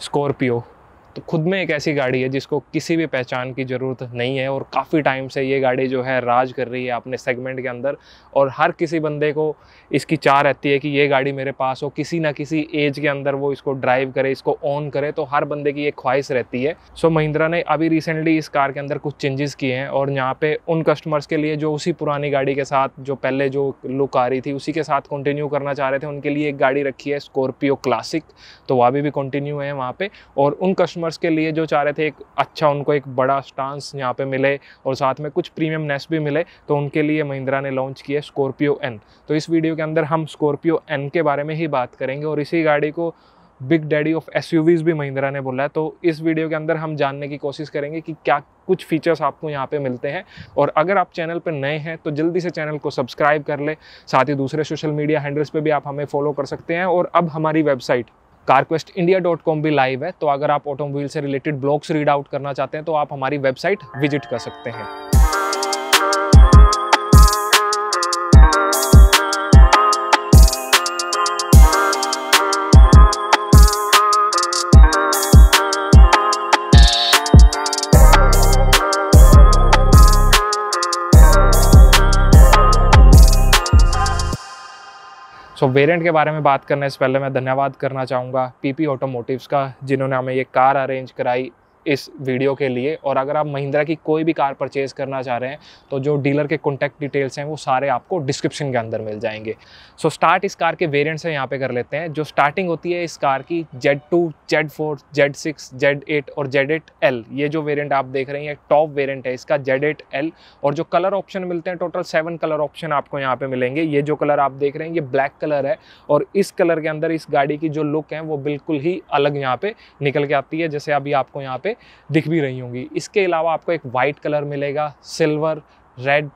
Scorpio तो खुद में एक ऐसी गाड़ी है जिसको किसी भी पहचान की ज़रूरत नहीं है और काफ़ी टाइम से ये गाड़ी जो है राज कर रही है अपने सेगमेंट के अंदर और हर किसी बंदे को इसकी चाह रहती है कि ये गाड़ी मेरे पास हो किसी ना किसी एज के अंदर वो इसको ड्राइव करे इसको ऑन करे तो हर बंदे की ये ख्वाहिश रहती है सो so, महिंद्रा ने अभी रिसेंटली इस कार के अंदर कुछ चेंजेस किए हैं और यहाँ पे उन कस्टमर्स के लिए जो उसी पुरानी गाड़ी के साथ जो पहले जो लुक आ रही थी उसी के साथ कंटिन्यू करना चाह रहे थे उनके लिए एक गाड़ी रखी है स्कॉर्पियो क्लासिक तो वह अभी भी कंटिन्यू है वहाँ पर और उन कस्टमर कस्टमर्स के लिए जो चाह रहे थे एक अच्छा उनको एक बड़ा स्टांस यहाँ पे मिले और साथ में कुछ प्रीमियम नेस भी मिले तो उनके लिए महिंद्रा ने लॉन्च किया स्कॉर्पियो एन तो इस वीडियो के अंदर हम स्कॉर्पियो एन के बारे में ही बात करेंगे और इसी गाड़ी को बिग डैडी ऑफ एस भी महिंद्रा ने बोला है तो इस वीडियो के अंदर हम जानने की कोशिश करेंगे कि क्या कुछ फीचर्स आपको यहाँ पे मिलते हैं और अगर आप चैनल पर नए हैं तो जल्दी से चैनल को सब्सक्राइब कर ले साथ ही दूसरे सोशल मीडिया हैंडल्स पर भी आप हमें फॉलो कर सकते हैं और अब हमारी website CarQuest India dot com भी लाइव है तो अगर आप ऑटोमोबाइल से रिलेटेड ब्लॉग्स रीड आउट करना चाहते हैं तो आप हमारी वेबसाइट विजिट कर सकते हैं सो so, वेरिएंट के बारे में बात करने से पहले मैं धन्यवाद करना चाहूँगा पीपी ऑटोमोटिव्स का जिन्होंने हमें ये कार अरेंज कराई इस वीडियो के लिए और अगर आप महिंद्रा की कोई भी कार परचेज़ करना चाह रहे हैं तो जो डीलर के कॉन्टैक्ट डिटेल्स हैं वो सारे आपको डिस्क्रिप्शन के अंदर मिल जाएंगे सो so, स्टार्ट इस कार के वेरिएंट से यहाँ पे कर लेते हैं जो स्टार्टिंग होती है इस कार की Z two Z four Z six Z eight और जेड एट एल ये जो वेरियंट आप देख रहे हैं टॉप वेरियंट है इसका जेड एट एल और जो कलर ऑप्शन मिलते हैं टोटल सेवन कलर ऑप्शन आपको यहाँ पर मिलेंगे ये जो कलर आप देख रहे हैं ये ब्लैक कलर है और इस कलर के अंदर इस गाड़ी की जो लुक है वो बिल्कुल ही अलग यहाँ पर निकल के आती है जैसे अभी आपको यहाँ पर पे दिख भी रही होंगी इसके अलावा आपको एक वाइट कलर मिलेगा सिल्वर रेड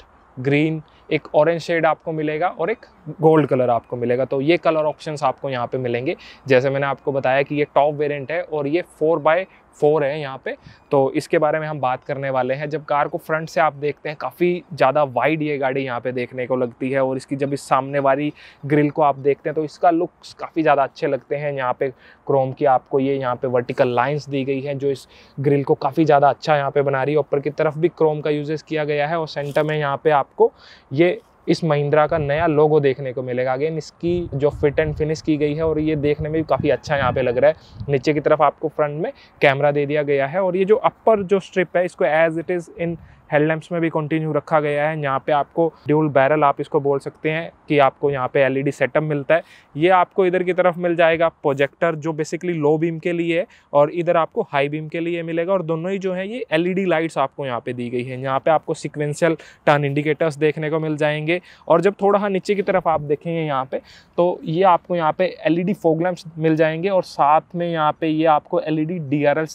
ग्रीन एक ऑरेंज शेड आपको मिलेगा और एक गोल्ड कलर आपको मिलेगा तो ये कलर ऑप्शंस आपको यहाँ पे मिलेंगे जैसे मैंने आपको बताया कि ये टॉप वेरिएंट है और ये फोर बाय फोर है यहाँ पे तो इसके बारे में हम बात करने वाले हैं जब कार को फ्रंट से आप देखते हैं काफ़ी ज़्यादा वाइड ये गाड़ी यहाँ पे देखने को लगती है और इसकी जब इस सामने वाली ग्रिल को आप देखते हैं तो इसका लुक्स काफ़ी ज़्यादा अच्छे लगते हैं यहाँ पे क्रोम की आपको ये यहाँ पे वर्टिकल लाइन्स दी गई हैं जो इस ग्रिल को काफ़ी ज़्यादा अच्छा यहाँ पर बना रही है ऊपर की तरफ भी क्रोम का यूजेस किया गया है और सेंटर में यहाँ पर आपको ये इस महिंद्रा का नया लोगो देखने को मिलेगा अगेन इसकी जो फिट एंड फिनिश की गई है और ये देखने में भी काफ़ी अच्छा यहाँ पे लग रहा है नीचे की तरफ आपको फ्रंट में कैमरा दे दिया गया है और ये जो अपर जो स्ट्रिप है इसको as it is in headlamps lamps में भी कंटिन्यू रखा गया है यहाँ पे आपको ड्यूल बैरल आप इसको बोल सकते हैं कि आपको यहाँ पे एलईडी सेटअप e मिलता है ये आपको इधर की तरफ मिल जाएगा प्रोजेक्टर जो बेसिकली लो बीम के लिए है और इधर आपको हाई बीम के लिए मिलेगा और दोनों ही जो है ये एल लाइट्स e आपको यहाँ पे दी गई है यहाँ पे आपको सिक्वेंशियल टर्न इंडिकेटर्स देखने को मिल जाएंगे और जब थोड़ा हाँ नीचे की तरफ आप देखेंगे यहाँ पे तो ये आपको यहाँ पे एल ई लैम्प्स मिल जाएंगे और साथ में यहाँ पे ये आपको एल ई e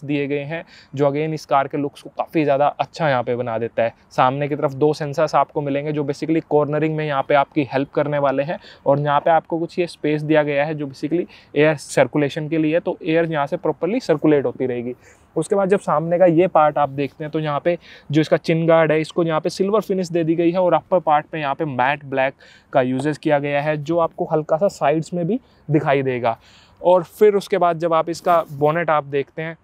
दिए गए हैं जो अगेन इस कार के लुक्स को काफ़ी ज़्यादा अच्छा यहाँ पे बना देते देता है सामने की तरफ दो सेंसर्स आपको मिलेंगे जो बेसिकली कॉर्नरिंग में यहाँ पे आपकी हेल्प करने वाले हैं और यहाँ पे आपको कुछ ये स्पेस दिया गया है जो बेसिकली एयर सर्कुलेशन के लिए तो एयर यहाँ से प्रॉपरली सर्कुलेट होती रहेगी उसके बाद जब सामने का ये पार्ट आप देखते हैं तो यहाँ पे जो इसका चिन गार्ड है इसको यहाँ पे सिल्वर फिनिश दे दी गई है और अपर पार्ट पे यहाँ पे मैट ब्लैक का यूजेज किया गया है जो आपको हल्का सा साइड्स में भी दिखाई देगा और फिर उसके बाद जब आप इसका बोनेट आप देखते हैं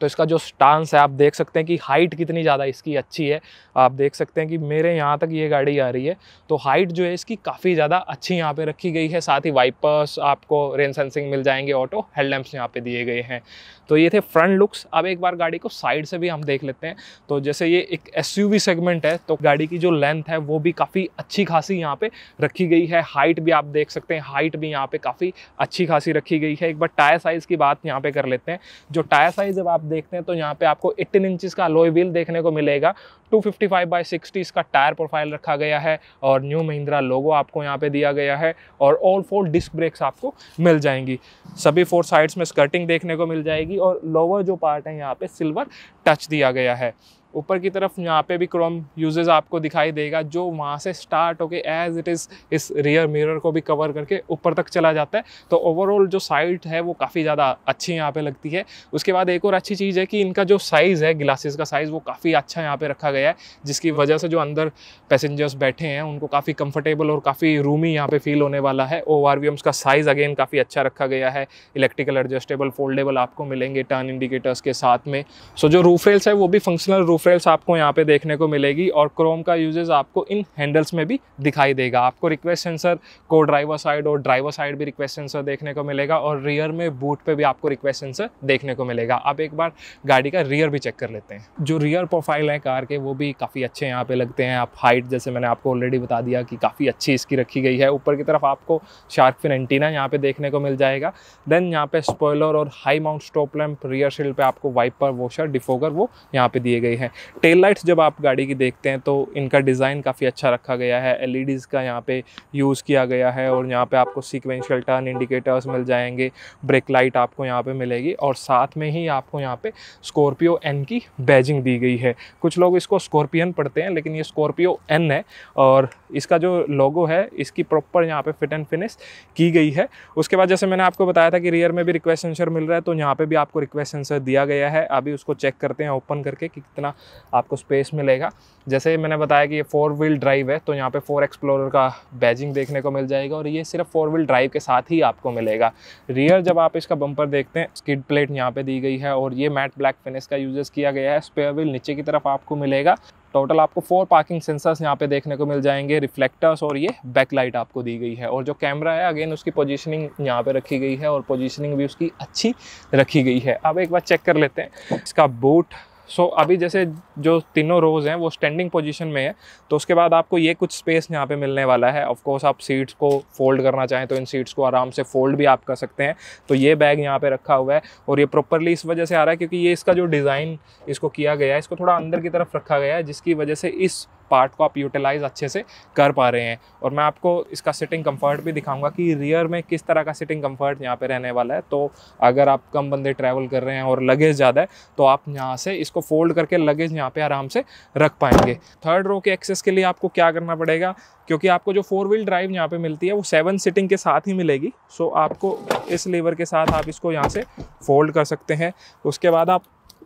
तो इसका जो स्टांस है आप देख सकते हैं कि हाइट कितनी ज़्यादा इसकी अच्छी है आप देख सकते हैं कि मेरे यहाँ तक ये गाड़ी आ रही है तो हाइट जो है इसकी काफ़ी ज़्यादा अच्छी यहाँ पे रखी गई है साथ ही वाइपर्स आपको रेन सेंसिंग मिल जाएंगे ऑटो हेडलैम्प्स यहाँ पे दिए गए हैं तो ये थे फ्रंट लुक्स अब एक बार गाड़ी को साइड से भी हम देख लेते हैं तो जैसे ये एक एस सेगमेंट है तो गाड़ी की जो लेंथ है वो भी काफ़ी अच्छी खासी यहाँ पर रखी गई है हाइट भी आप देख सकते हैं हाइट भी यहाँ पर काफ़ी अच्छी खासी रखी गई है एक बार टायर साइज़ की बात यहाँ पर कर लेते हैं जो टायर साइज़ जब आप देखते हैं तो यहाँ पे आपको 18 इंच का लोई व्हील देखने को मिलेगा 255 फिफ्टी फाइव बाई सिक्सटी इसका टायर प्रोफाइल रखा गया है और न्यू महिंद्रा लोगो आपको यहाँ पे दिया गया है और ऑल फोर डिस्क ब्रेक्स आपको मिल जाएंगी सभी फोर साइड्स में स्कर्टिंग देखने को मिल जाएगी और लोअर जो पार्ट है यहाँ पे सिल्वर टच दिया गया है ऊपर की तरफ यहाँ पे भी क्रोम यूजेस आपको दिखाई देगा जो वहाँ से स्टार्ट होके एज इट इज़ इस रियर मिरर को भी कवर करके ऊपर तक चला जाता है तो ओवरऑल जो साइट है वो काफ़ी ज़्यादा अच्छी यहाँ पे लगती है उसके बाद एक और अच्छी चीज़ है कि इनका जो साइज़ है ग्लासेस का साइज़ वो काफ़ी अच्छा यहाँ पर रखा गया है जिसकी वजह से जो अंदर पैसेंजर्स बैठे हैं उनको काफ़ी कम्फर्टेबल और काफ़ी रूमी यहाँ पर फील होने वाला है ओ का साइज़ अगेन काफ़ी अच्छा रखा गया है इलेक्ट्रिकल एडजस्टेबल फोल्डेबल आपको मिलेंगे टर्न इंडिकेटर्स के साथ में सो जो रूफ रेल्स है वो भी फंक्शनल रूफ फ्रेल्स आपको यहाँ पे देखने को मिलेगी और क्रोम का यूजेज आपको इन हैंडल्स में भी दिखाई देगा आपको रिक्वेस्ट सेंसर को ड्राइवर साइड और ड्राइवर साइड भी रिक्वेस्ट सेंसर देखने को मिलेगा और रियर में बूट पे भी आपको रिक्वेस्ट सेंसर देखने को मिलेगा आप एक बार गाड़ी का रियर भी चेक कर लेते हैं जो रियर प्रोफाइल है कार के वो भी काफ़ी अच्छे यहाँ पे लगते हैं आप हाइट जैसे मैंने आपको ऑलरेडी बता दिया कि काफ़ी अच्छी इसकी रखी गई है ऊपर की तरफ आपको शार्क फिन एंटीना यहाँ पे देखने को मिल जाएगा देन यहाँ पे स्पॉयलर और high mount stop lamp rear shield पर आपको वाइपर वॉशर डिफोगर वो यहाँ पे दिए गए हैं है टेल लाइट्स जब आप गाड़ी की देखते हैं तो इनका डिज़ाइन काफ़ी अच्छा रखा गया है एल e का यहाँ पे यूज़ किया गया है और यहाँ पे आपको सिक्वेंशियल टर्न इंडिकेटर्स मिल जाएंगे ब्रेक लाइट आपको यहाँ पे मिलेगी और साथ में ही आपको यहाँ पे स्कॉर्पियो एन की बैजिंग दी गई है कुछ लोग इसको स्कॉर्पियन पढ़ते हैं लेकिन ये स्कॉर्पियो एन है और इसका जो लोगो है इसकी प्रॉपर यहाँ पे फिट एंड फिनिश की गई है उसके बाद जैसे मैंने आपको बताया था कि रियर में भी रिक्वेस्ट सेंसर मिल रहा है तो यहाँ पे भी आपको रिक्वेस्ट सेंसर दिया गया है अभी उसको चेक करते हैं ओपन करके कि कितना आपको स्पेस मिलेगा जैसे मैंने बताया कि ये फोर व्हील ड्राइव है तो यहाँ पे फोर एक्सप्लोरर का बैजिंग देखने को मिल जाएगा और ये सिर्फ फोर व्हील ड्राइव के साथ ही आपको मिलेगा रियर जब आप इसका बम्पर देखते हैं स्किड प्लेट यहाँ पे दी गई है और ये मैट ब्लैक फिनिश का यूजेस किया गया है स्पेयर व्हील नीचे की तरफ आपको मिलेगा टोटल आपको फोर पार्किंग सेंसर्स यहाँ पे देखने को मिल जाएंगे रिफ्लेक्टर्स और ये बैकलाइट आपको दी गई है और जो कैमरा है अगेन उसकी पोजीशनिंग यहाँ पे रखी गई है और पोजीशनिंग भी उसकी अच्छी रखी गई है अब एक बार चेक कर लेते हैं इसका बूट सो so, अभी जैसे जो तीनों रोज़ हैं वो स्टैंडिंग पोजीशन में है तो उसके बाद आपको ये कुछ स्पेस यहाँ पे मिलने वाला है ऑफ कोर्स आप सीट्स को फोल्ड करना चाहें तो इन सीट्स को आराम से फोल्ड भी आप कर सकते हैं तो ये बैग यहाँ पे रखा हुआ है और ये प्रॉपरली इस वजह से आ रहा है क्योंकि ये इसका जो डिज़ाइन इसको किया गया है इसको थोड़ा अंदर की तरफ रखा गया है जिसकी वजह से इस पार्ट को आप यूटिलाइज अच्छे से कर पा रहे हैं और मैं आपको इसका सिटिंग कंफर्ट भी दिखाऊंगा कि रियर में किस तरह का सिटिंग कंफर्ट यहाँ पे रहने वाला है तो अगर आप कम बंदे ट्रैवल कर रहे हैं और लगेज ज़्यादा है तो आप यहाँ से इसको फोल्ड करके लगेज यहाँ पे आराम से रख पाएंगे थर्ड रो के एक्सेस के लिए आपको क्या करना पड़ेगा क्योंकि आपको जो फोर व्हील ड्राइव यहाँ पर मिलती है वो सेवन सिटिंग के साथ ही मिलेगी सो आपको इस लेवर के साथ आप इसको यहाँ से फोल्ड कर सकते हैं उसके बाद आप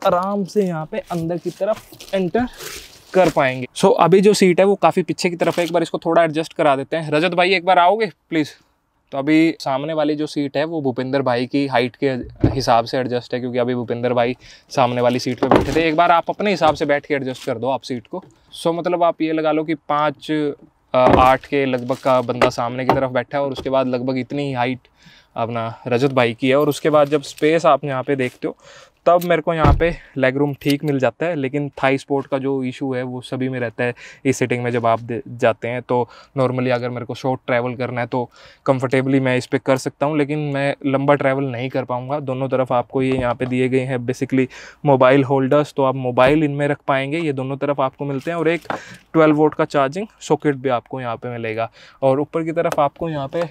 आराम से यहाँ पे अंदर की तरफ एंटर कर पाएंगे सो so, अभी जो सीट है वो काफ़ी पीछे की तरफ है एक बार इसको थोड़ा एडजस्ट करा देते हैं रजत भाई एक बार आओगे प्लीज़ तो अभी सामने वाली जो सीट है वो भूपेंद्र भाई की हाइट के हिसाब से एडजस्ट है क्योंकि अभी भूपेंद्र भाई सामने वाली सीट पे बैठे थे एक बार आप अपने हिसाब से बैठ के एडजस्ट कर दो आप सीट को सो मतलब आप ये लगा लो कि पाँच आठ के लगभग का बंदा सामने की तरफ बैठा है और उसके बाद लगभग इतनी ही हाइट अपना रजत भाई की है और उसके बाद जब स्पेस आप यहाँ पे देखते हो तब मेरे को यहाँ पे लेग रूम ठीक मिल जाता है लेकिन थाई स्पोर्ट का जो इशू है वो सभी में रहता है इस सिटिंग में जब आप जाते हैं तो नॉर्मली अगर मेरे को शॉर्ट ट्रैवल करना है तो कंफर्टेबली मैं इस पर कर सकता हूँ लेकिन मैं लंबा ट्रैवल नहीं कर पाऊँगा दोनों तरफ आपको ये यहाँ पर दिए गए हैं बेसिकली मोबाइल होल्डर्स तो आप मोबाइल इनमें रख पाएंगे ये दोनों तरफ आपको मिलते हैं और एक ट्वेल्व वोट का चार्जिंग सॉकेट भी आपको यहाँ पर मिलेगा और ऊपर की तरफ आपको यहाँ पर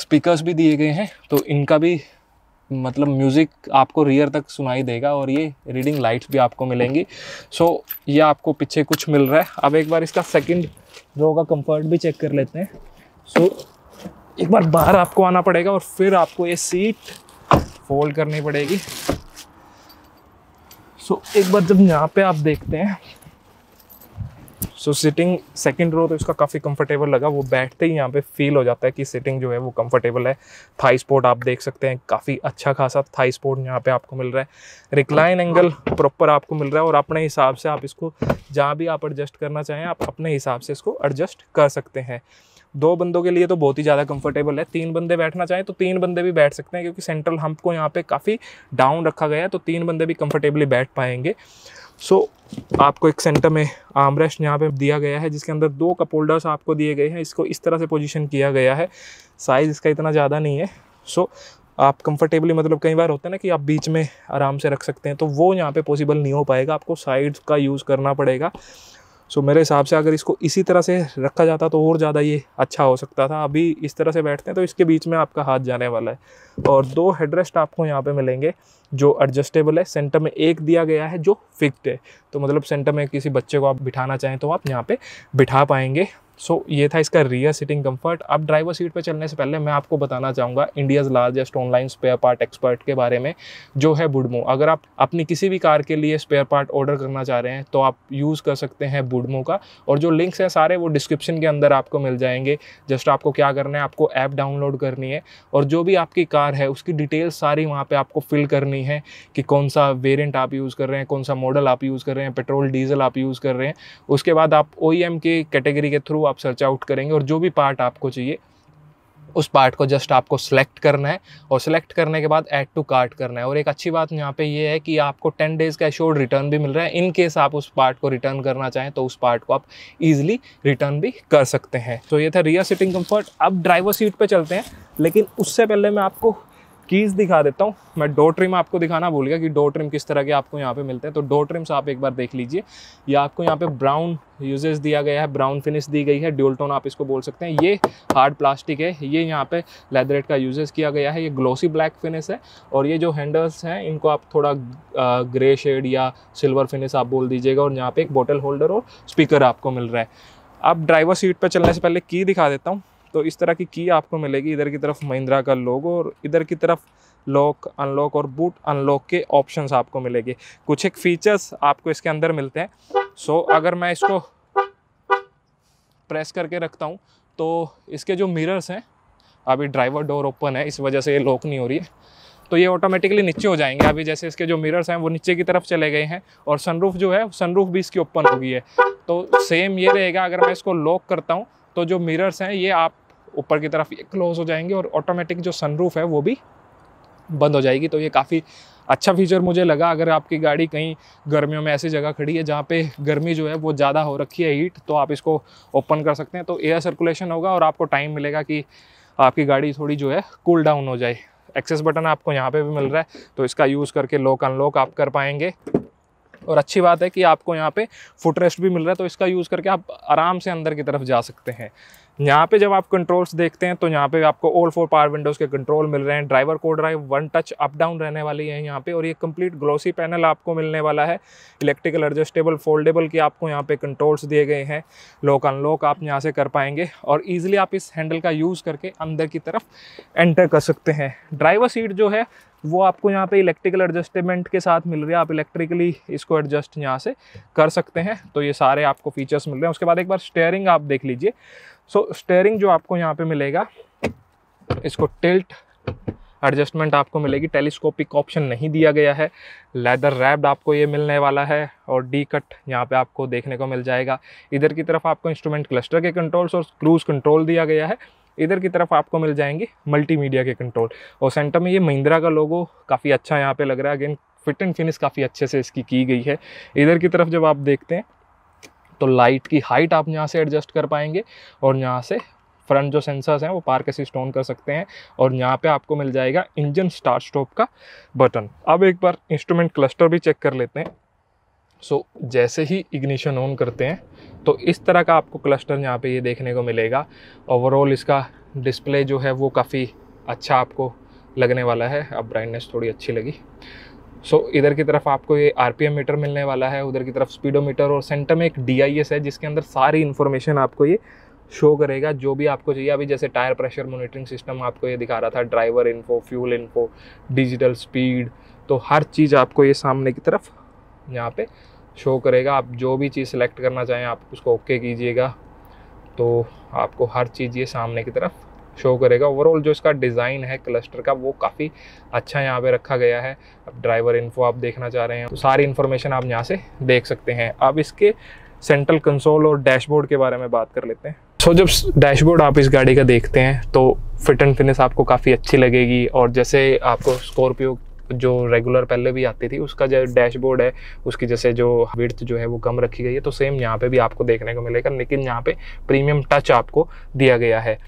स्पीकर्स भी दिए गए हैं तो इनका भी मतलब म्यूज़िक आपको रियर तक सुनाई देगा और ये रीडिंग लाइट्स भी आपको मिलेंगी सो so, ये आपको पीछे कुछ मिल रहा है अब एक बार इसका सेकंड रो का कंफर्ट भी चेक कर लेते हैं सो so, एक बार बाहर आपको आना पड़ेगा और फिर आपको ये सीट फोल्ड करनी पड़ेगी सो so, एक बार जब यहाँ पे आप देखते हैं सो सिटिंग सेकेंड रो तो इसका काफ़ी कंफर्टेबल लगा वो बैठते ही यहाँ पे फील हो जाता है कि सिटिंग जो है वो कंफर्टेबल है थाई स्पोर्ट आप देख सकते हैं काफ़ी अच्छा खासा थाई स्पोर्ट यहाँ पे आपको मिल रहा है रिक्लाइन एंगल प्रॉपर आपको मिल रहा है और अपने हिसाब से आप इसको जहाँ भी आप एडजस्ट करना चाहें आप अपने हिसाब से इसको एडजस्ट कर सकते हैं दो बंदों के लिए तो बहुत ही ज़्यादा कंफर्टेबल है तीन बंदे बैठना चाहें तो तीन बंदे भी बैठ सकते हैं क्योंकि सेंट्रल हम्प को यहाँ पे काफ़ी डाउन रखा गया है तो तीन बंदे भी कंफर्टेबली बैठ पाएंगे सो so, आपको एक सेंटर में आमरेस्ट यहाँ पे दिया गया है जिसके अंदर दो कप होल्डर्स आपको दिए गए हैं इसको इस तरह से पोजीशन किया गया है साइज़ इसका इतना ज़्यादा नहीं है सो so, आप कंफर्टेबली मतलब कई बार होता है ना कि आप बीच में आराम से रख सकते हैं तो वो यहाँ पे पॉसिबल नहीं हो पाएगा आपको साइड्स का यूज़ करना पड़ेगा सो मेरे हिसाब से अगर इसको इसी तरह से रखा जाता तो और ज़्यादा ये अच्छा हो सकता था अभी इस तरह से बैठते हैं तो इसके बीच में आपका हाथ जाने वाला है और दो हेडरेस्ट आपको यहाँ पे मिलेंगे जो एडजस्टेबल है सेंटर में एक दिया गया है जो फिक्स्ड है तो मतलब सेंटर में किसी बच्चे को आप बिठाना चाहें तो आप यहाँ पे बिठा पाएंगे सो so, ये था इसका रियर सीटिंग कंफर्ट अब ड्राइवर सीट पे चलने से पहले मैं आपको बताना चाहूँगा India's largest online spare part expert के बारे में जो है बुडमो अगर आप अपनी किसी भी कार के लिए स्पेयर पार्ट ऑर्डर करना चाह रहे हैं तो आप यूज़ कर सकते हैं बुडमो का और जो लिंक्स हैं सारे वो डिस्क्रिप्शन के अंदर आपको मिल जाएंगे जस्ट आपको क्या करना है आपको ऐप डाउनलोड करनी है और जो भी आपकी कार है उसकी डिटेल्स सारी वहाँ पर आपको फिल करनी है कि कौन सा वेरियंट आप यूज़ कर रहे हैं कौन सा मॉडल आप यूज़ कर रहे हैं रहे हैं पेट्रोल डीजल आप यूज़ कर रहे हैं उसके बाद आप ओ e के कैटेगरी के थ्रू आप सर्च आउट करेंगे और जो भी पार्ट आपको चाहिए उस पार्ट को जस्ट आपको सेलेक्ट करना है और सेलेक्ट करने के बाद ऐड टू कार्ट करना है और एक अच्छी बात यहाँ पे ये है कि आपको टेन डेज़ का एश्योर्ड रिटर्न भी मिल रहा है इन केस आप उस पार्ट को रिटर्न करना चाहें तो उस पार्ट को आप इजीली रिटर्न भी कर सकते हैं तो ये था रियर सीटिंग कंफर्ट अब ड्राइवर सीट पर चलते हैं लेकिन उससे पहले मैं आपको कीज़ दिखा देता हूँ मैं डो ट्रिम आपको दिखाना भूल गया कि डो ट्रिम किस तरह के आपको यहाँ पे मिलते हैं तो डो ट्रिम्स आप एक बार देख लीजिए ये आपको यहाँ पे ब्राउन यूजेस दिया गया है ब्राउन फिनिश दी गई है ड्यूल्टोन आप इसको बोल सकते हैं ये हार्ड प्लास्टिक है ये यहाँ पे लेदरेट का यूजेस किया गया है ये ग्लोसी ब्लैक फिनिश है और ये जो हैंडल्स हैं इनको आप थोड़ा ग्रे शेड या सिल्वर फिनिश आप बोल दीजिएगा और यहाँ पे एक बोटल होल्डर और स्पीकर आपको मिल रहा है आप ड्राइवर सीट पर चलने से पहले की दिखा देता हूँ तो इस तरह की की आपको मिलेगी इधर की तरफ महिंद्रा का लोगो और इधर की तरफ लॉक अनलॉक और बूट अनलॉक के ऑप्शंस आपको मिलेंगे कुछ एक फीचर्स आपको इसके अंदर मिलते हैं सो so, अगर मैं इसको प्रेस करके रखता हूँ तो इसके जो मिरर्स हैं अभी ड्राइवर डोर ओपन है इस वजह से ये लॉक नहीं हो रही है तो ये ऑटोमेटिकली नीचे हो जाएंगे अभी जैसे इसके जो मिरर्स हैं वो नीचे की तरफ चले गए हैं और सनरूफ जो है सनरूफ भी इसकी ओपन हो गई है तो सेम ये रहेगा अगर मैं इसको लॉक करता हूँ तो जो मिरर्स हैं ये आप ऊपर की तरफ ये क्लोज हो जाएंगे और ऑटोमेटिक जो सनरूफ है वो भी बंद हो जाएगी तो ये काफ़ी अच्छा फीचर मुझे लगा अगर आपकी गाड़ी कहीं गर्मियों में ऐसी जगह खड़ी है जहाँ पे गर्मी जो है वो ज़्यादा हो रखी है हीट तो आप इसको ओपन कर सकते हैं तो एयर सर्कुलेशन होगा और आपको टाइम मिलेगा कि आपकी गाड़ी थोड़ी जो है कूल डाउन हो जाए एक्सेस बटन आपको यहाँ पे भी मिल रहा है तो इसका यूज़ करके लॉक अनलॉक आप कर पाएंगे और अच्छी बात है कि आपको यहाँ पे फुटरेस्ट भी मिल रहा है तो इसका यूज़ करके आप आराम से अंदर की तरफ जा सकते हैं यहाँ पे जब आप कंट्रोल्स देखते हैं तो यहाँ पे आपको ऑल फोर पावर विंडोज के कंट्रोल मिल रहे हैं ड्राइवर को drive one touch up down रहने वाली है यहाँ पे और ये कंप्लीट ग्लोसी पैनल आपको मिलने वाला है इलेक्ट्रिकल एडजस्टेबल फोल्डेबल के आपको यहाँ पे कंट्रोल्स दिए गए हैं लॉक अनलॉक आप यहाँ से कर पाएंगे और ईजिली आप इस हैंडल का यूज़ करके अंदर की तरफ एंटर कर सकते हैं ड्राइवर सीट जो है वो आपको यहाँ पे इलेक्ट्रिकल एडजस्टमेंट के साथ मिल रही है आप इलेक्ट्रिकली इसको एडजस्ट यहाँ से कर सकते हैं तो ये सारे आपको फीचर्स मिल रहे हैं उसके बाद एक बार स्टेयरिंग आप देख लीजिए सो स्टेयरिंग जो आपको यहाँ पे मिलेगा इसको टिल्ट एडजस्टमेंट आपको मिलेगी टेलीस्कोपिक ऑप्शन नहीं दिया गया है लेदर रैप्ड आपको ये मिलने वाला है और डी कट यहाँ पे आपको देखने को मिल जाएगा इधर की तरफ आपको इंस्ट्रूमेंट क्लस्टर के कंट्रोल्स और क्रूज़ कंट्रोल दिया गया है इधर की तरफ आपको मिल जाएंगे मल्टीमीडिया के कंट्रोल और सेंटर में ये महिंद्रा का लोगो काफ़ी अच्छा यहाँ पर लग रहा है अगेन फिट एंड फिनिश काफ़ी अच्छे से इसकी की गई है इधर की तरफ जब आप देखते हैं तो लाइट की हाइट आप यहाँ से एडजस्ट कर पाएंगे और यहाँ से फ्रंट जो सेंसर्स हैं वो पार्क असिस्ट ऑन कर सकते हैं और यहाँ पे आपको मिल जाएगा इंजन स्टार्ट स्टॉप का बटन अब एक बार इंस्ट्रूमेंट क्लस्टर भी चेक कर लेते हैं सो so, जैसे ही इग्निशन ऑन करते हैं तो इस तरह का आपको क्लस्टर यहाँ पे ये देखने को मिलेगा ओवरऑल इसका डिस्प्ले जो है वो काफ़ी अच्छा आपको लगने वाला है अब ब्राइटनेस थोड़ी अच्छी लगी सो so, इधर की तरफ आपको ये आर मीटर मिलने वाला है उधर की तरफ स्पीडोमीटर और सेंटर में एक डी है जिसके अंदर सारी इन्फॉर्मेशन आपको ये शो करेगा जो भी आपको चाहिए अभी जैसे टायर प्रेशर मॉनिटरिंग सिस्टम आपको ये दिखा रहा था driver info fuel info digital speed तो हर चीज़ आपको ये सामने की तरफ यहाँ पे शो करेगा आप जो भी चीज़ सेलेक्ट करना चाहें आप उसको ओके कीजिएगा तो आपको हर चीज़ ये सामने की तरफ शो करेगा ओवरऑल जो इसका डिज़ाइन है क्लस्टर का वो काफ़ी अच्छा यहाँ पे रखा गया है अब ड्राइवर इन्फो आप देखना चाह रहे हैं तो सारी इन्फॉर्मेशन आप यहाँ से देख सकते हैं अब इसके सेंट्रल कंसोल और डैशबोर्ड के बारे में बात कर लेते हैं सो so, जब डैशबोर्ड आप इस गाड़ी का देखते हैं तो फिट एंड फिनिश आपको काफ़ी अच्छी लगेगी और जैसे आपको स्कॉर्पियो जो रेगुलर पहले भी आती थी उसका जो डैशबोर्ड है उसकी जैसे जो विर्थ जो है वो कम रखी गई है तो सेम यहाँ पे भी आपको देखने को मिलेगा लेकिन यहाँ पे प्रीमियम टच आपको दिया गया है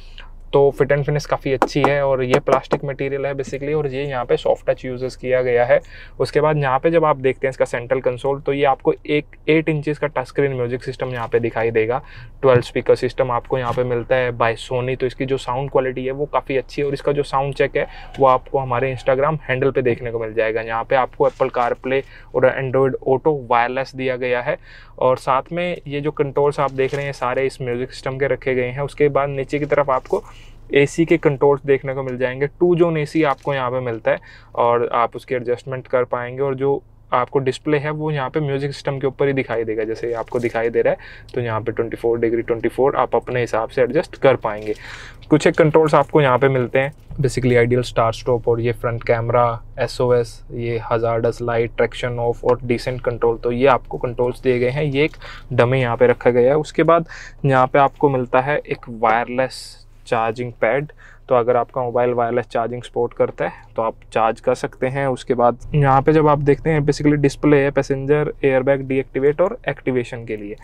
तो फिट एंड फिनिश काफ़ी अच्छी है और ये प्लास्टिक मटेरियल है बेसिकली और ये यहाँ पे सॉफ्ट टच यूजेस किया गया है उसके बाद यहाँ पे जब आप देखते हैं इसका सेंट्रल कंसोल तो ये आपको एक एट इंचज़ का टच स्क्रीन म्यूजिक सिस्टम यहाँ पे दिखाई देगा ट्वेल्व स्पीकर सिस्टम आपको यहाँ पे मिलता है बाय सोनी तो इसकी जो साउंड क्वालिटी है वो काफ़ी अच्छी है और इसका जो साउंड चेक है वो आपको हमारे इंस्टाग्राम हैंडल पर देखने को मिल जाएगा यहाँ पर आपको एप्पल कारप्ले और एंड्रॉयड ऑटो वायरलेस दिया गया है और साथ में ये जो कंट्रोल्स आप देख रहे हैं सारे इस म्यूज़िक सिस्टम के रखे गए हैं उसके बाद नीचे की तरफ आपको एसी के कंट्रोल्स देखने को मिल जाएंगे टू जोन एसी आपको यहाँ पे मिलता है और आप उसकी एडजस्टमेंट कर पाएंगे और जो आपको डिस्प्ले है वो यहाँ पे म्यूज़िक सिस्टम के ऊपर ही दिखाई देगा जैसे आपको दिखाई दे रहा है तो यहाँ पे 24 डिग्री 24 आप अपने हिसाब से एडजस्ट कर पाएंगे कुछ एक कंट्रोल्स आपको यहाँ पे मिलते हैं बेसिकली आइडियल स्टार स्टॉप और ये फ्रंट कैमरा एस ये डस लाइट ट्रैक्शन ऑफ और डिसेंट कंट्रोल तो ये आपको कंट्रोल्स दिए गए हैं ये एक डमे यहाँ पर रखा गया है उसके बाद यहाँ पर आपको मिलता है एक वायरलेस चार्जिंग पैड तो अगर आपका मोबाइल वायरलेस चार्जिंग सपोर्ट करता है तो आप चार्ज कर सकते हैं उसके बाद यहाँ पे जब आप देखते हैं बेसिकली डिस्प्ले है पैसेंजर एयरबैग डीएक्टिवेट और एक्टिवेशन के लिए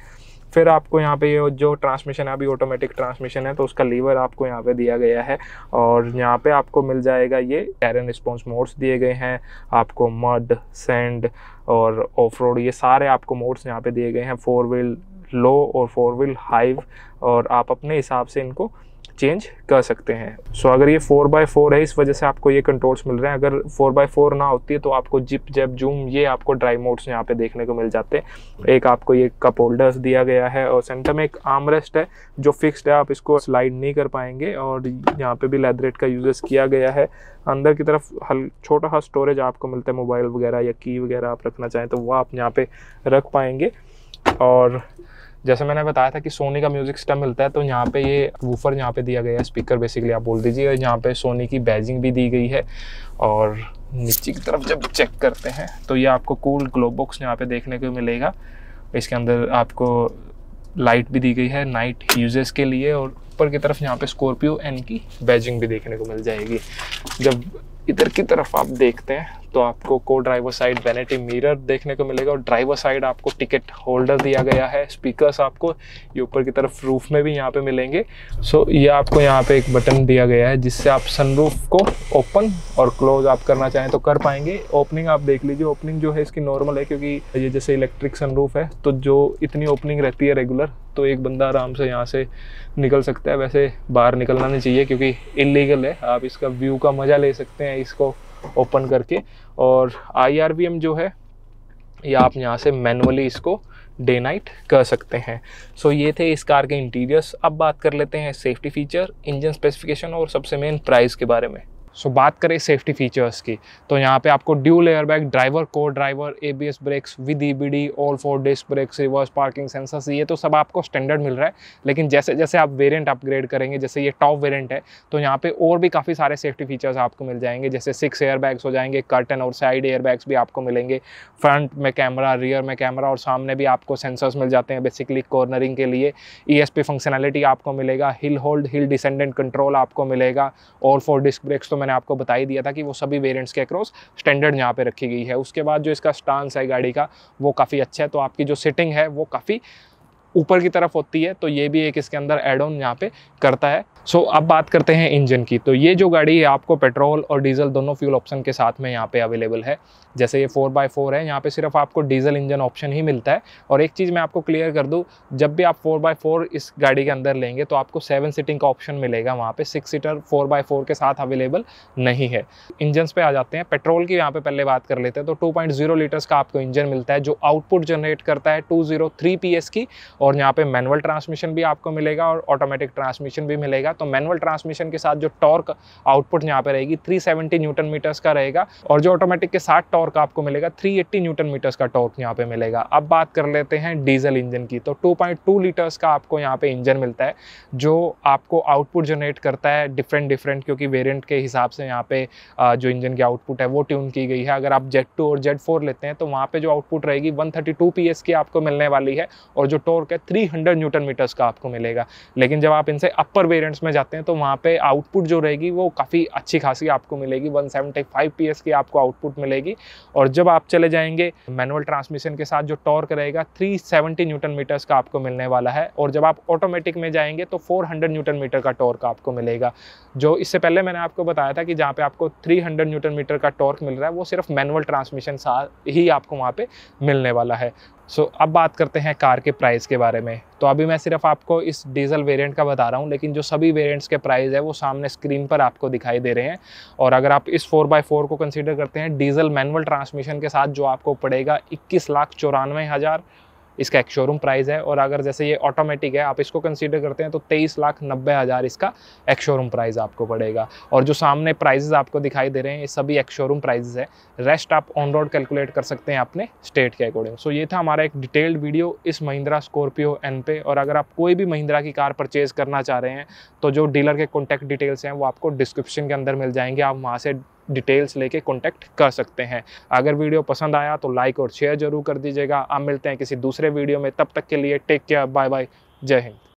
फिर आपको यहाँ पे ये जो ट्रांसमिशन है अभी ऑटोमेटिक ट्रांसमिशन है तो उसका लीवर आपको यहाँ पे दिया गया है और यहाँ पे आपको मिल जाएगा ये कैरन रिस्पॉन्स मोड्स दिए गए हैं आपको मड सेंड और ऑफ रोड ये सारे आपको मोड्स यहाँ पे दिए गए हैं फोर व्हील लो और फोर व्हील हाइव और आप अपने हिसाब से इनको चेंज कर सकते हैं सो so, अगर ये फोर बाय फोर है इस वजह से आपको ये कंट्रोल्स मिल रहे हैं अगर फोर बाय फोर ना होती है तो आपको जिप जेप जूम ये आपको ड्राई मोड्स यहाँ पे देखने को मिल जाते हैं एक आपको ये कप होल्डर्स दिया गया है और सेंटर में एक रेस्ट है जो फिक्स्ड है आप इसको स्लाइड नहीं कर पाएंगे और यहाँ पे भी लेदरेट का यूजेस किया गया है अंदर की तरफ हल छोटा सा स्टोरेज आपको मिलता है मोबाइल वगैरह या की वगैरह आप रखना चाहें तो वह आप यहाँ पे रख पाएंगे और जैसे मैंने बताया था कि सोनी का म्यूज़िक सिस्टम मिलता है तो यहाँ पे ये वूफर यहाँ पे दिया गया है स्पीकर बेसिकली आप बोल दीजिए यहाँ पे सोनी की बैजिंग भी दी गई है और नीचे की तरफ जब चेक करते हैं तो ये आपको कूल ग्लो बॉक्स यहाँ पे देखने को मिलेगा इसके अंदर आपको लाइट भी दी गई है नाइट यूजेस के लिए और ऊपर की तरफ यहाँ पे स्कॉर्पियो एन की बैजिंग भी देखने को मिल जाएगी जब इधर की तरफ आप देखते हैं तो आपको को ड्राइवर साइड वेनेटी मिरर देखने को मिलेगा और ड्राइवर साइड आपको टिकट होल्डर दिया गया है स्पीकर्स आपको ये ऊपर की तरफ रूफ में भी यहाँ पे मिलेंगे सो so, ये आपको यहाँ पे एक बटन दिया गया है जिससे आप सनरूफ को ओपन और क्लोज आप करना चाहें तो कर पाएंगे ओपनिंग आप देख लीजिए ओपनिंग जो है इसकी नॉर्मल है क्योंकि ये जैसे इलेक्ट्रिक सनरूफ है तो जो इतनी ओपनिंग रहती है रेगुलर तो एक बंदा आराम से यहाँ से निकल सकता है वैसे बाहर निकलना नहीं चाहिए क्योंकि इलीगल है आप इसका व्यू का मज़ा ले सकते हैं इसको ओपन करके और आई जो है या आप यहाँ से मैनुअली इसको डे नाइट कर सकते हैं सो so, ये थे इस कार के इंटीरियर्स अब बात कर लेते हैं सेफ्टी फीचर इंजन स्पेसिफिकेशन और सबसे मेन प्राइस के बारे में सो बात करें सेफ्टी फीचर्स की तो यहाँ पे आपको ड्यूल एयर बैग ड्राइवर को driver A B S brakes with E B D all four disc brakes reverse parking sensors ये तो सब आपको स्टैंडर्ड मिल रहा है लेकिन जैसे जैसे आप वेरियंट अपग्रेड करेंगे जैसे ये टॉप वेरियंट है तो यहाँ पे और भी काफ़ी सारे सेफ्टी फीचर्स आपको मिल जाएंगे जैसे सिक्स एयर बैग्स हो जाएंगे कर्टन और साइड एयर बैग्स भी आपको मिलेंगे फ्रंट में कैमरा रियर में कैमरा और सामने भी आपको सेंसर्स मिल जाते हैं बेसिकली कॉर्नरिंग के लिए ई एस पी फंक्शनैलिटी आपको मिलेगा hill hold hill descendant control आपको मिलेगा ऑल फोर डिस्क ब्रेक्स तो मैं मैंने आपको बता ही दिया था कि वो सभी वेरियंट्स के अक्रॉस स्टैंडर्ड यहाँ पर रखी गई है उसके बाद जो इसका स्टांस है गाड़ी का वो काफ़ी अच्छा है तो आपकी जो सिटिंग है वो काफ़ी ऊपर की तरफ होती है तो ये भी एक इसके अंदर एड ऑन यहाँ पे करता है सो so, अब बात करते हैं इंजन की तो ये जो गाड़ी है आपको पेट्रोल और डीजल दोनों फ्यूल ऑप्शन के साथ में यहाँ पे अवेलेबल है जैसे ये फोर बाई फोर है यहाँ पे सिर्फ आपको डीजल इंजन ऑप्शन ही मिलता है और एक चीज़ मैं आपको क्लियर कर दूँ जब भी आप फोर बाई फोर इस गाड़ी के अंदर लेंगे तो आपको सेवन सीटिंग का ऑप्शन मिलेगा वहाँ पे six seater four by four के साथ अवेलेबल नहीं है इंजन पे आ जाते हैं पेट्रोल की यहाँ पर पहले बात कर लेते हैं तो टू पॉइंट जीरो लीटर्स का आपको इंजन मिलता है जो आउटपुट जनरेट करता है two zero three P S की और यहाँ पर मैनुअल ट्रांसमिशन भी आपको मिलेगा और ऑटोमेटिक ट्रांसमिशन भी मिलेगा तो मैनुअल ट्रांसमिशन के साथ जो टॉर्क आउटपुट यहाँ पे रहेगी थ्री सेवेंटी न्यूटन मीटर्स का रहेगा और जो ऑटोमेटिक के साथ टॉर्क टॉर्क आपको मिलेगा 380 न्यूटन मीटर्स का टॉर्क यहाँ पे मिलेगा अब बात कर लेते हैं डीजल इंजन की तो 2.2 लीटर्स का आपको यहाँ पे इंजन मिलता है जो आपको आउटपुट जनरेट करता है डिफरेंट डिफरेंट क्योंकि वेरियंट के हिसाब से यहाँ पे जो इंजन की आउटपुट है वो ट्यून की गई है अगर आप जेड टू और जेड फोर लेते हैं तो वहाँ पर जो आउटपुट रहेगी one thirty two P S की आपको मिलने वाली है और जो टॉर्क है थ्री हंड्रेड न्यूटन मीटर्स का आपको मिलेगा लेकिन जब आप इनसे अपर वेरियंट्स में जाते हैं तो वहाँ पर आउटपुट जो रहेगी वो काफ़ी अच्छी खासी आपको मिलेगी one seventy five P S की आपको आउटपुट मिलेगी और जब आप चले जाएंगे मैनुअल ट्रांसमिशन के साथ जो टॉर्क रहेगा 370 न्यूटन मीटर्स का आपको मिलने वाला है और जब आप ऑटोमेटिक में जाएंगे तो 400 न्यूटन मीटर का टॉर्क आपको मिलेगा जो इससे पहले मैंने आपको बताया था कि जहाँ पे आपको 300 न्यूटन मीटर का टॉर्क मिल रहा है वो सिर्फ मैनुअल ट्रांसमिशन ही आपको वहाँ पर मिलने वाला है सो so, अब बात करते हैं कार के प्राइस के बारे में तो अभी मैं सिर्फ आपको इस डीजल वेरिएंट का बता रहा हूँ लेकिन जो सभी वेरिएंट्स के प्राइस है वो सामने स्क्रीन पर आपको दिखाई दे रहे हैं और अगर आप इस 4x4 को कंसीडर करते हैं डीजल मैनुअल ट्रांसमिशन के साथ जो आपको पड़ेगा इक्कीस लाख चौरानवे हज़ार इसका एक शोरूम प्राइस है और अगर जैसे ये ऑटोमेटिक है आप इसको कंसीडर करते हैं तो तेईस लाख नब्बे हज़ार इसका एक शोरूम प्राइस आपको पड़ेगा और जो सामने प्राइजेज आपको दिखाई दे रहे हैं ये सभी एक शोरूम प्राइजेज है रेस्ट आप ऑन रोड कैलकुलेट कर सकते हैं अपने स्टेट के अकॉर्डिंग सो ये था हमारा एक डिटेल्ड वीडियो इस महिंद्रा स्कॉर्पियो एन पे और अगर आप कोई भी महिंद्रा की कार परचेज़ करना चाह रहे हैं तो जो डीलर के कॉन्टैक्ट डिटेल्स हैं वो आपको डिस्क्रिप्शन के अंदर मिल जाएंगे आप वहाँ से डिटेल्स लेके कॉन्टैक्ट कर सकते हैं अगर वीडियो पसंद आया तो लाइक और शेयर जरूर कर दीजिएगा आप मिलते हैं किसी दूसरे वीडियो में तब तक के लिए टेक केयर बाय बाय जय हिंद